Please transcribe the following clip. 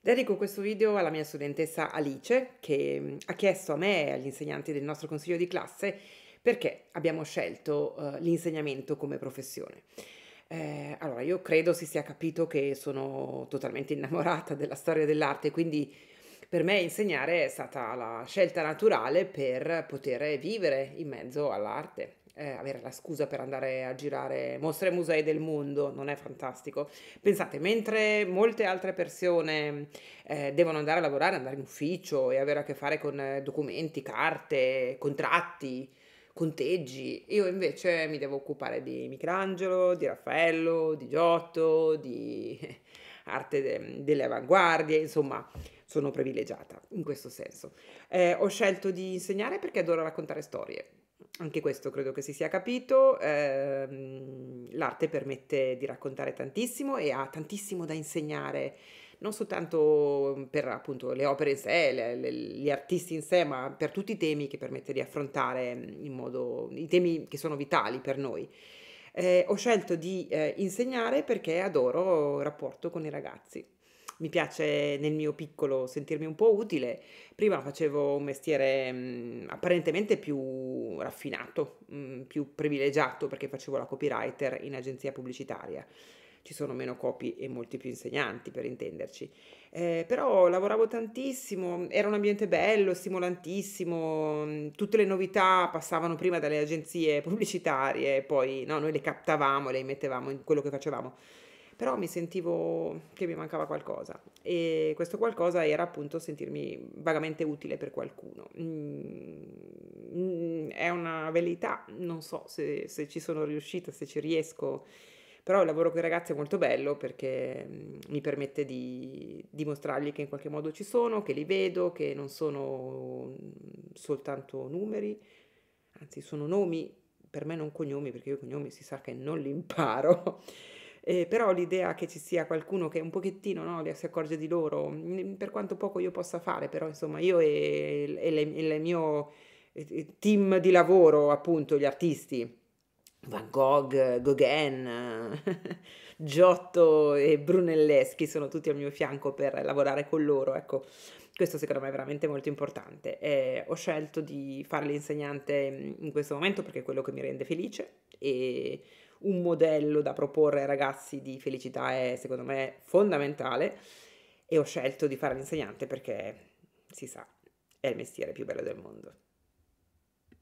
Dedico questo video alla mia studentessa Alice che mm, ha chiesto a me e agli insegnanti del nostro consiglio di classe perché abbiamo scelto uh, l'insegnamento come professione. Eh, allora, io credo si sia capito che sono totalmente innamorata della storia dell'arte, quindi per me insegnare è stata la scelta naturale per poter vivere in mezzo all'arte, eh, avere la scusa per andare a girare mostre e musei del mondo, non è fantastico? Pensate, mentre molte altre persone eh, devono andare a lavorare, andare in ufficio e avere a che fare con eh, documenti, carte, contratti, conteggi, io invece mi devo occupare di Michelangelo, di Raffaello, di Giotto, di arte de- delle avanguardie, insomma sono privilegiata in questo senso. Eh, ho scelto di insegnare perché adoro raccontare storie, anche questo credo che si sia capito, eh, l'arte permette di raccontare tantissimo e ha tantissimo da insegnare, non soltanto mm, per appunto le opere in sé, le, le, gli artisti in sé, ma per tutti i temi che permette di affrontare mm, in modo, i temi che sono vitali per noi. Eh, ho scelto di eh, insegnare perché adoro il rapporto con i ragazzi mi piace nel mio piccolo sentirmi un po' utile. Prima facevo un mestiere mh, mm, apparentemente più raffinato, mh, mm, più privilegiato perché facevo la copywriter in agenzia pubblicitaria. Ci sono meno copy e molti più insegnanti, per intenderci. Eh, però lavoravo tantissimo, era un ambiente bello, stimolantissimo, mm, tutte le novità passavano prima dalle agenzie pubblicitarie, poi no, noi le captavamo, le mettevamo in quello che facevamo però mi sentivo che mi mancava qualcosa e questo qualcosa era appunto sentirmi vagamente utile per qualcuno. Mm, mm è una velleità, non so se, se ci sono riuscita, se ci riesco però il lavoro con i ragazzi è molto bello perché mm, mi permette di dimostrargli che in qualche modo ci sono, che li vedo, che non sono mm, soltanto numeri, anzi sono nomi, per me non cognomi perché io cognomi si sa che non li imparo. Eh, però l'idea che ci sia qualcuno che un pochettino no, si accorge di loro, mm, per quanto poco io possa fare, però insomma io e, e, il mio eh, eh, team di lavoro, appunto gli artisti, Van Gogh, Gauguin, Giotto e Brunelleschi sono tutti al mio fianco per lavorare con loro, ecco, questo secondo me è veramente molto importante. Eh, ho scelto di fare l'insegnante mm, in questo momento perché è quello che mi rende felice e un modello da proporre ai ragazzi di felicità è secondo me fondamentale e ho scelto di fare l'insegnante perché si sa, è il mestiere più bello del mondo.